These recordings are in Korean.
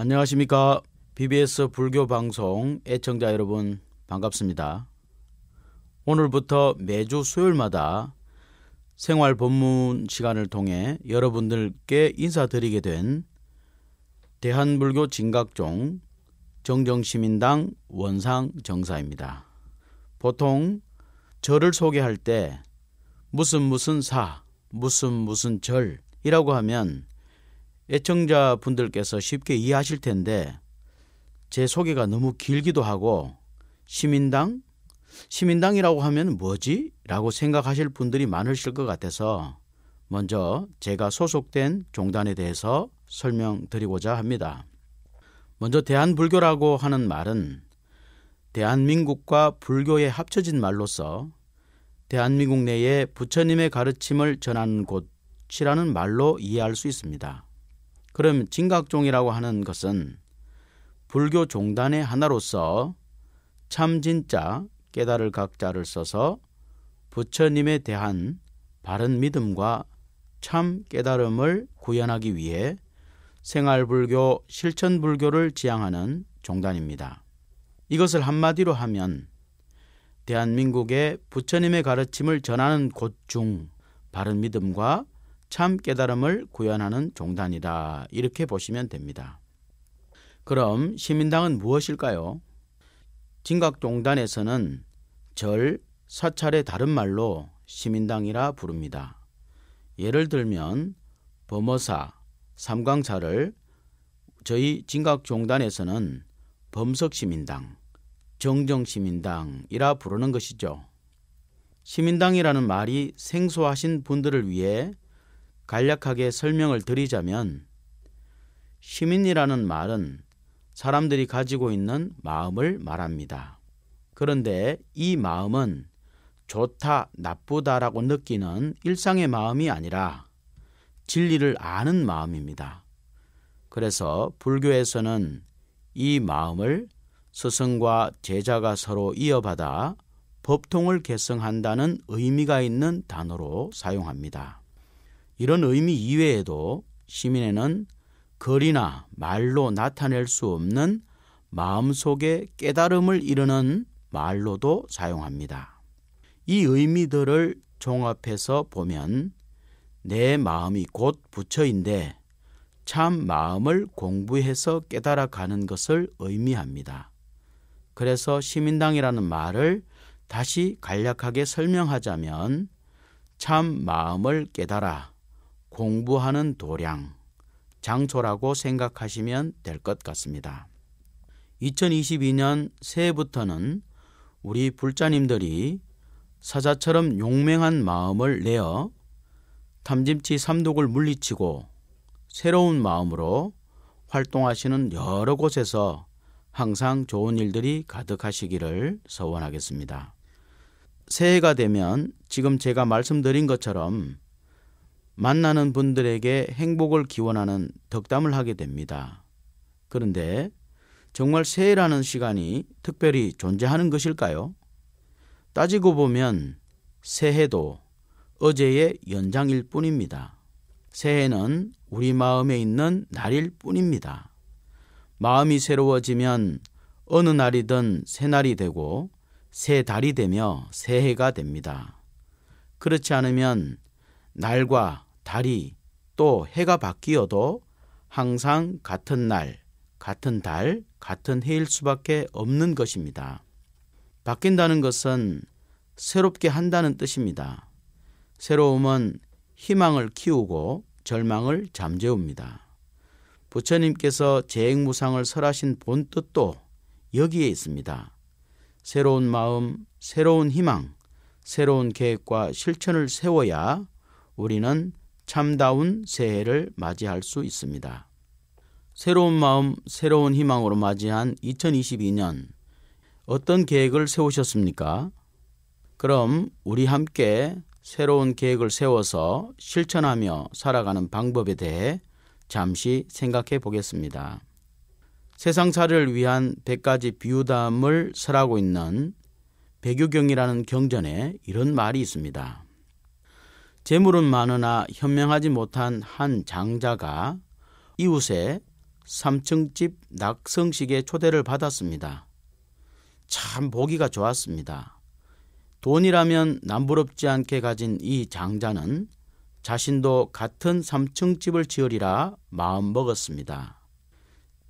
안녕하십니까. BBS 불교 방송 애청자 여러분 반갑습니다. 오늘부터 매주 수요일마다 생활 본문 시간을 통해 여러분들께 인사드리게 된 대한불교 진각종 정정시민당 원상 정사입니다. 보통 절을 소개할 때 무슨 무슨 사, 무슨 무슨 절이라고 하면 애청자분들께서 쉽게 이해하실 텐데 제 소개가 너무 길기도 하고 시민당? 시민당이라고 하면 뭐지? 라고 생각하실 분들이 많으실 것 같아서 먼저 제가 소속된 종단에 대해서 설명드리고자 합니다. 먼저 대한불교라고 하는 말은 대한민국과 불교에 합쳐진 말로서 대한민국 내에 부처님의 가르침을 전하는 곳이라는 말로 이해할 수 있습니다. 그럼 진각종이라고 하는 것은 불교 종단의 하나로서 참 진짜 깨달을 각자를 써서 부처님에 대한 바른 믿음과 참 깨달음을 구현하기 위해 생활불교 실천불교를 지향하는 종단입니다. 이것을 한마디로 하면 대한민국의 부처님의 가르침을 전하는 곳 중 바른 믿음과 참 깨달음을 구현하는 종단이다. 이렇게 보시면 됩니다. 그럼 시민당은 무엇일까요? 진각종단에서는 절, 사찰의 다른 말로 시민당이라 부릅니다. 예를 들면 범어사, 삼광사를 저희 진각종단에서는 범석시민당, 정정시민당이라 부르는 것이죠. 시민당이라는 말이 생소하신 분들을 위해 간략하게 설명을 드리자면 시민이라는 말은 사람들이 가지고 있는 마음을 말합니다. 그런데 이 마음은 좋다, 나쁘다라고 느끼는 일상의 마음이 아니라 진리를 아는 마음입니다. 그래서 불교에서는 이 마음을 스승과 제자가 서로 이어받아 법통을 계승한다는 의미가 있는 단어로 사용합니다. 이런 의미 이외에도 시민에는 글이나 말로 나타낼 수 없는 마음속의 깨달음을 이르는 말로도 사용합니다. 이 의미들을 종합해서 보면 내 마음이 곧 부처인데 참 마음을 공부해서 깨달아 가는 것을 의미합니다. 그래서 시민당이라는 말을 다시 간략하게 설명하자면 참 마음을 깨달아 공부하는 도량, 장소라고 생각하시면 될 것 같습니다. 2022년 새해부터는 우리 불자님들이 사자처럼 용맹한 마음을 내어 탐진치 삼독을 물리치고 새로운 마음으로 활동하시는 여러 곳에서 항상 좋은 일들이 가득하시기를 서원하겠습니다. 새해가 되면 지금 제가 말씀드린 것처럼 만나는 분들에게 행복을 기원하는 덕담을 하게 됩니다. 그런데 정말 새해라는 시간이 특별히 존재하는 것일까요? 따지고 보면 새해도 어제의 연장일 뿐입니다. 새해는 우리 마음에 있는 날일 뿐입니다. 마음이 새로워지면 어느 날이든 새날이 되고 새 달이 되며 새해가 됩니다. 그렇지 않으면 날과 달이 또 해가 바뀌어도 항상 같은 날, 같은 달, 같은 해일 수밖에 없는 것입니다. 바뀐다는 것은 새롭게 한다는 뜻입니다. 새로움은 희망을 키우고 절망을 잠재웁니다. 부처님께서 재행무상을 설하신 본뜻도 여기에 있습니다. 새로운 마음, 새로운 희망, 새로운 계획과 실천을 세워야 우리는 참다운 새해를 맞이할 수 있습니다. 새로운 마음, 새로운 희망으로 맞이한 2022년 어떤 계획을 세우셨습니까? 그럼 우리 함께 새로운 계획을 세워서 실천하며 살아가는 방법에 대해 잠시 생각해 보겠습니다. 세상살을 위한 100가지 비유담을 설하고 있는 백유경이라는 경전에 이런 말이 있습니다. 재물은 많으나 현명하지 못한 한 장자가 이웃의 3층집 낙성식에 초대를 받았습니다. 참 보기가 좋았습니다. 돈이라면 남부럽지 않게 가진 이 장자는 자신도 같은 3층 집을 지으리라 마음 먹었습니다.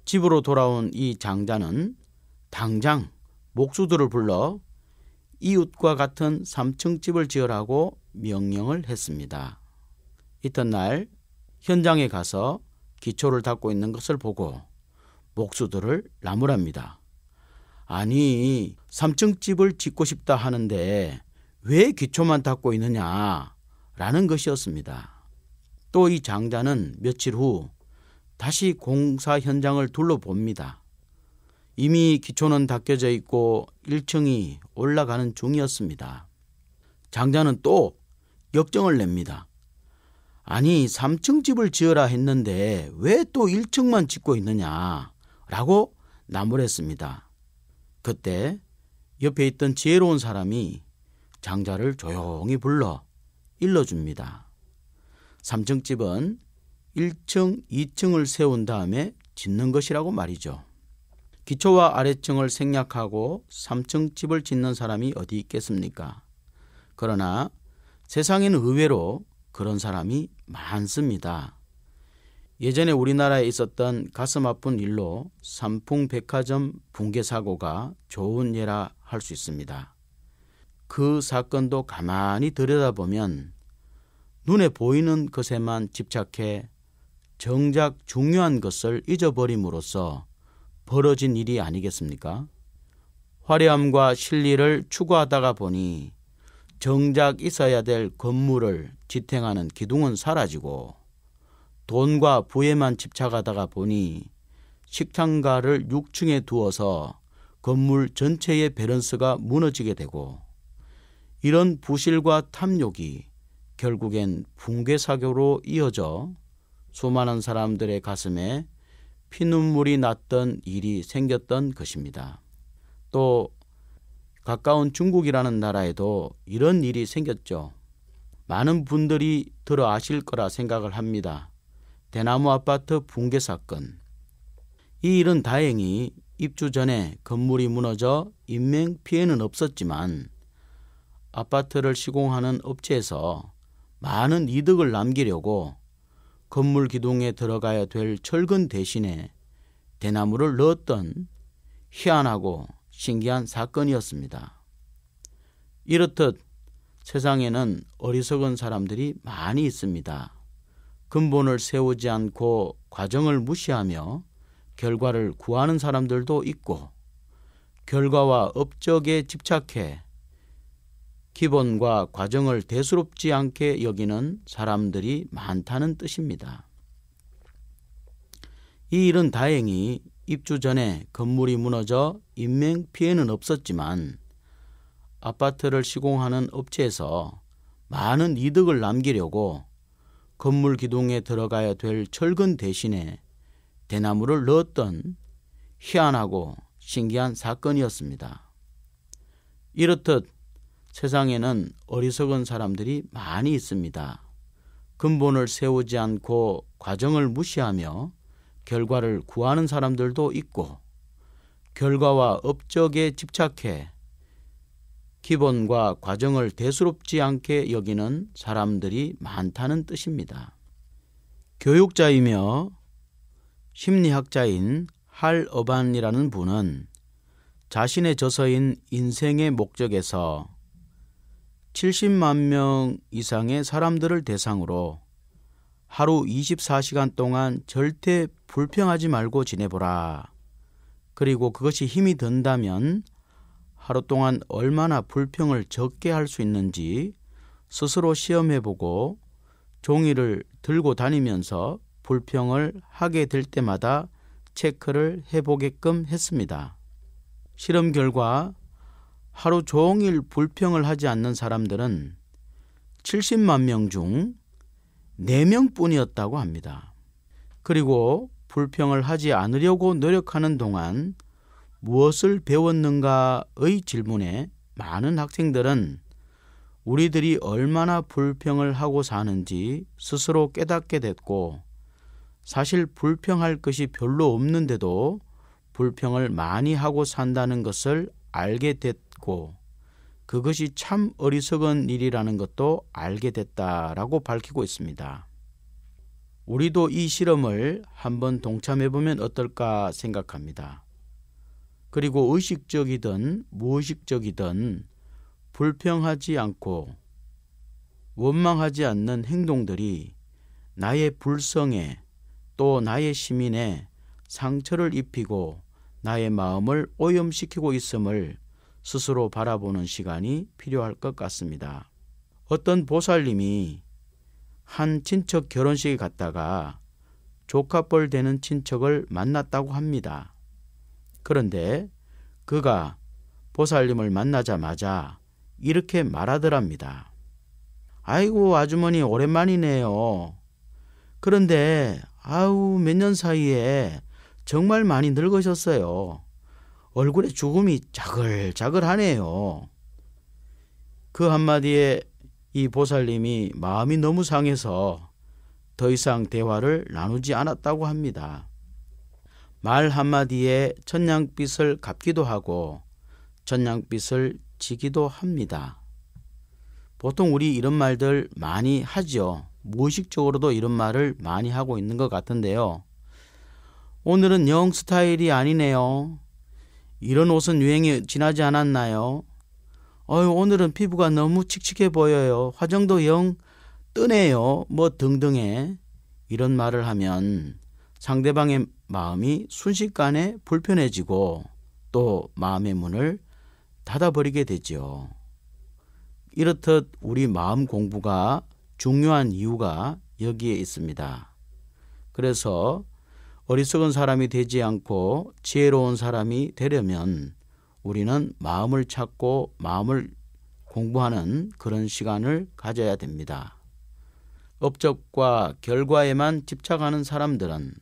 집으로 돌아온 이 장자는 당장 목수들을 불러 이웃과 같은 3층집을 지으라고 명령을 했습니다. 이튿날 현장에 가서 기초를 닦고 있는 것을 보고 목수들을 나무랍니다. 아니, 삼층집을 짓고 싶다 하는데 왜 기초만 닦고 있느냐? 라는 것이었습니다. 또 이 장자는 며칠 후 다시 공사 현장을 둘러봅니다. 이미 기초는 닦여져 있고 1층이 올라가는 중이었습니다. 장자는 또 역정을 냅니다. 아니, 3층 집을 지어라 했는데 왜 또 1층만 짓고 있느냐? 라고 나무랬습니다. 그때 옆에 있던 지혜로운 사람이 장자를 조용히 불러 일러줍니다. 3층 집은 1층, 2층을 세운 다음에 짓는 것이라고 말이죠. 기초와 아래층을 생략하고 3층 집을 짓는 사람이 어디 있겠습니까? 그러나 세상엔 의외로 그런 사람이 많습니다. 예전에 우리나라에 있었던 가슴 아픈 일로 삼풍 백화점 붕괴 사고가 좋은 예라 할 수 있습니다. 그 사건도 가만히 들여다보면 눈에 보이는 것에만 집착해 정작 중요한 것을 잊어버림으로써 벌어진 일이 아니겠습니까? 화려함과 실리를 추구하다가 보니 정작 있어야 될 건물을 지탱하는 기둥은 사라지고 돈과 부에만 집착하다가 보니 식당가를 6층에 두어서 건물 전체의 밸런스가 무너지게 되고 이런 부실과 탐욕이 결국엔 붕괴 사교로 이어져 수많은 사람들의 가슴에 피눈물이 났던 일이 생겼던 것입니다. 또 가까운 중국이라는 나라에도 이런 일이 생겼죠. 많은 분들이 들어 아실 거라 생각을 합니다. 대나무 아파트 붕괴 사건. 이 일은 다행히 입주 전에 건물이 무너져 인명 피해는 없었지만 아파트를 시공하는 업체에서 많은 이득을 남기려고 건물 기둥에 들어가야 될 철근 대신에 대나무를 넣었던 희한하고 신기한 사건이었습니다. 이렇듯 세상에는 어리석은 사람들이 많이 있습니다. 근본을 세우지 않고 과정을 무시하며 결과를 구하는 사람들도 있고 결과와 업적에 집착해 기본과 과정을 대수롭지 않게 여기는 사람들이 많다는 뜻입니다. 이 일은 다행히 입주 전에 건물이 무너져 인명 피해는 없었지만 아파트를 시공하는 업체에서 많은 이득을 남기려고 건물 기둥에 들어가야 될 철근 대신에 대나무를 넣었던 희한하고 신기한 사건이었습니다. 이렇듯 세상에는 어리석은 사람들이 많이 있습니다. 근본을 세우지 않고 과정을 무시하며 결과를 구하는 사람들도 있고 결과와 업적에 집착해 기본과 과정을 대수롭지 않게 여기는 사람들이 많다는 뜻입니다. 교육자이며 심리학자인 할 어반이라는 분은 자신의 저서인 인생의 목적에서 70만 명 이상의 사람들을 대상으로 하루 24시간 동안 절대 불평하지 말고 지내보라. 그리고 그것이 힘이 든다면 하루 동안 얼마나 불평을 적게 할 수 있는지 스스로 시험해보고 종이를 들고 다니면서 불평을 하게 될 때마다 체크를 해보게끔 했습니다. 실험 결과 하루 종일 불평을 하지 않는 사람들은 70만 명 중 4명 뿐이었다고 합니다. 그리고 불평을 하지 않으려고 노력하는 동안 무엇을 배웠는가의 질문에 많은 학생들은 우리들이 얼마나 불평을 하고 사는지 스스로 깨닫게 됐고 사실 불평할 것이 별로 없는데도 불평을 많이 하고 산다는 것을 알게 됐다. 있고 그것이 참 어리석은 일이라는 것도 알게 됐다라고 밝히고 있습니다. 우리도 이 실험을 한번 동참해보면 어떨까 생각합니다. 그리고 의식적이든 무의식적이든 불평하지 않고 원망하지 않는 행동들이 나의 불성에 또 나의 시민에 상처를 입히고 나의 마음을 오염시키고 있음을 스스로 바라보는 시간이 필요할 것 같습니다. 어떤 보살님이 한 친척 결혼식에 갔다가 조카뻘 되는 친척을 만났다고 합니다. 그런데 그가 보살님을 만나자마자 이렇게 말하더랍니다. 아이고 아주머니 오랜만이네요. 그런데 아우 몇 년 사이에 정말 많이 늙으셨어요. 얼굴에 죽음이 자글자글하네요. 그 한마디에 이 보살님이 마음이 너무 상해서 더 이상 대화를 나누지 않았다고 합니다. 말 한마디에 천냥빛을 갚기도 하고 천냥빛을 지기도 합니다. 보통 우리 이런 말들 많이 하죠. 무의식적으로도 이런 말을 많이 하고 있는 것 같은데요. 오늘은 영 스타일이 아니네요. 이런 옷은 유행이 지나지 않았나요? 어유 오늘은 피부가 너무 칙칙해 보여요. 화장도 영 뜨네요. 뭐 등등의 이런 말을 하면 상대방의 마음이 순식간에 불편해지고 또 마음의 문을 닫아버리게 되지 이렇듯 우리 마음 공부가 중요한 이유가 여기에 있습니다. 그래서 어리석은 사람이 되지 않고 지혜로운 사람이 되려면 우리는 마음을 찾고 마음을 공부하는 그런 시간을 가져야 됩니다. 업적과 결과에만 집착하는 사람들은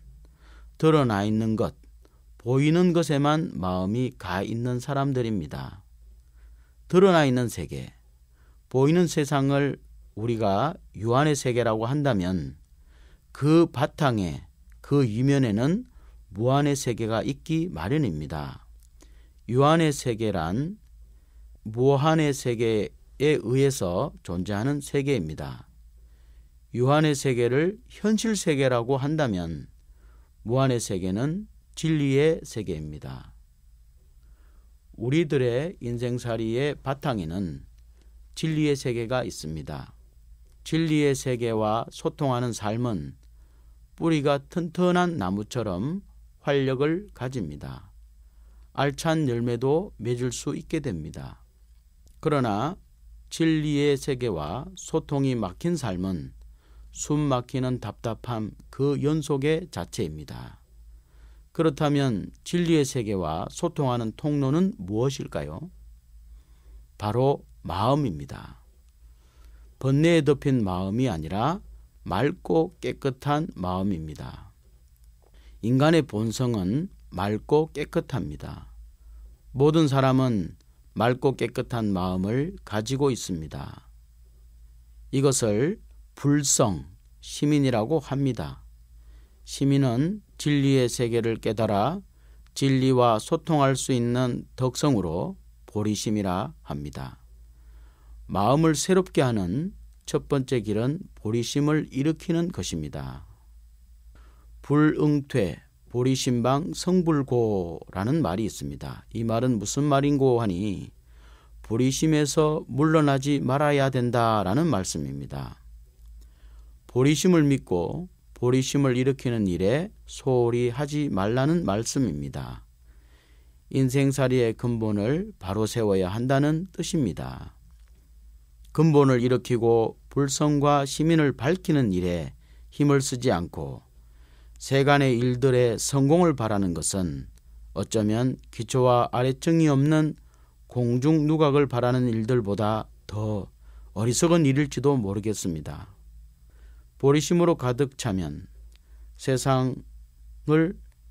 드러나 있는 것, 보이는 것에만 마음이 가 있는 사람들입니다. 드러나 있는 세계, 보이는 세상을 우리가 유한의 세계라고 한다면 그 바탕에 그 이면에는 무한의 세계가 있기 마련입니다. 유한의 세계란 무한의 세계에 의해서 존재하는 세계입니다. 유한의 세계를 현실 세계라고 한다면 무한의 세계는 진리의 세계입니다. 우리들의 인생살이의 바탕에는 진리의 세계가 있습니다. 진리의 세계와 소통하는 삶은 뿌리가 튼튼한 나무처럼 활력을 가집니다. 알찬 열매도 맺을 수 있게 됩니다. 그러나 진리의 세계와 소통이 막힌 삶은 숨 막히는 답답함 그 연속의 자체입니다. 그렇다면 진리의 세계와 소통하는 통로는 무엇일까요? 바로 마음입니다. 번뇌에 덮인 마음이 아니라 맑고 깨끗한 마음입니다. 인간의 본성은 맑고 깨끗합니다. 모든 사람은 맑고 깨끗한 마음을 가지고 있습니다. 이것을 불성, 시민이라고 합니다. 시민은 진리의 세계를 깨달아 진리와 소통할 수 있는 덕성으로 보리심이라 합니다. 마음을 새롭게 하는 첫 번째 길은 보리심을 일으키는 것입니다. 불응퇴, 보리심방 성불고라는 말이 있습니다. 이 말은 무슨 말인고 하니 보리심에서 물러나지 말아야 된다라는 말씀입니다. 보리심을 믿고 보리심을 일으키는 일에 소홀히 하지 말라는 말씀입니다. 인생살이의 근본을 바로 세워야 한다는 뜻입니다. 근본을 일으키고 불성과 시민을 밝히는 일에 힘을 쓰지 않고 세간의 일들의 성공을 바라는 것은 어쩌면 기초와 아래층이 없는 공중 누각을 바라는 일들보다 더 어리석은 일일지도 모르겠습니다. 보리심으로 가득 차면 세상을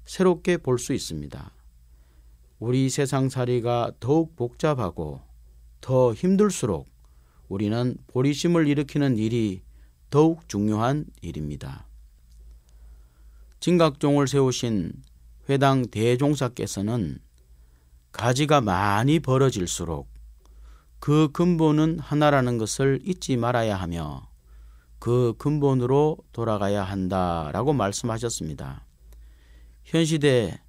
새롭게 볼 수 있습니다. 우리 세상살이가 더욱 복잡하고 더 힘들수록 우리는 보리심을 일으키는 일이 더욱 중요한 일입니다. 진각종을 세우신 회당 대종사께서는 가지가 많이 벌어질수록 그 근본은 하나라는 것을 잊지 말아야 하며 그 근본으로 돌아가야 한다라고 말씀하셨습니다. 현 시대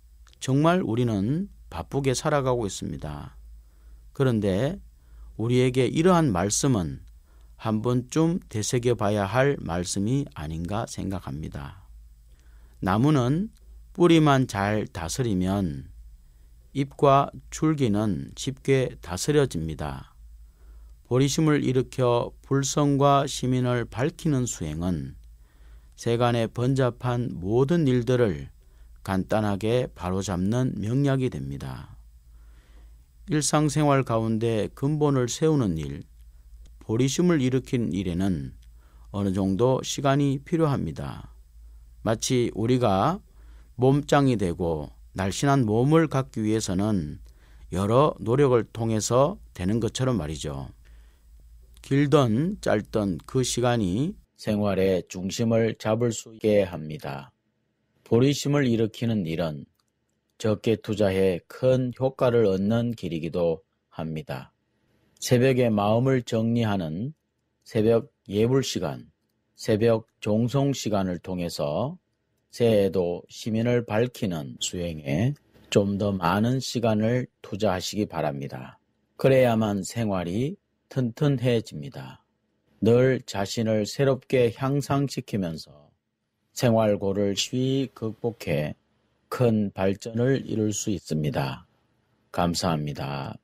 정말 우리는 바쁘게 살아가고 있습니다. 그런데 우리에게 이러한 말씀은 한 번쯤 되새겨 봐야 할 말씀이 아닌가 생각합니다. 나무는 뿌리만 잘 다스리면 잎과 줄기는 쉽게 다스려집니다. 보리심을 일으켜 불성과 시민을 밝히는 수행은 세간의 번잡한 모든 일들을 간단하게 바로잡는 명약이 됩니다. 일상생활 가운데 근본을 세우는 일, 보리심을 일으킨 일에는 어느 정도 시간이 필요합니다. 마치 우리가 몸짱이 되고 날씬한 몸을 갖기 위해서는 여러 노력을 통해서 되는 것처럼 말이죠. 길던 짧던 그 시간이 생활의 중심을 잡을 수 있게 합니다. 보리심을 일으키는 일은 적게 투자해 큰 효과를 얻는 길이기도 합니다. 새벽에 마음을 정리하는 새벽 예불 시간, 새벽 종송 시간을 통해서 새해에도 시민을 밝히는 수행에 좀 더 많은 시간을 투자하시기 바랍니다. 그래야만 생활이 튼튼해집니다. 늘 자신을 새롭게 향상시키면서 생활고를 쉬이 극복해 큰 발전을 이룰 수 있습니다. 감사합니다.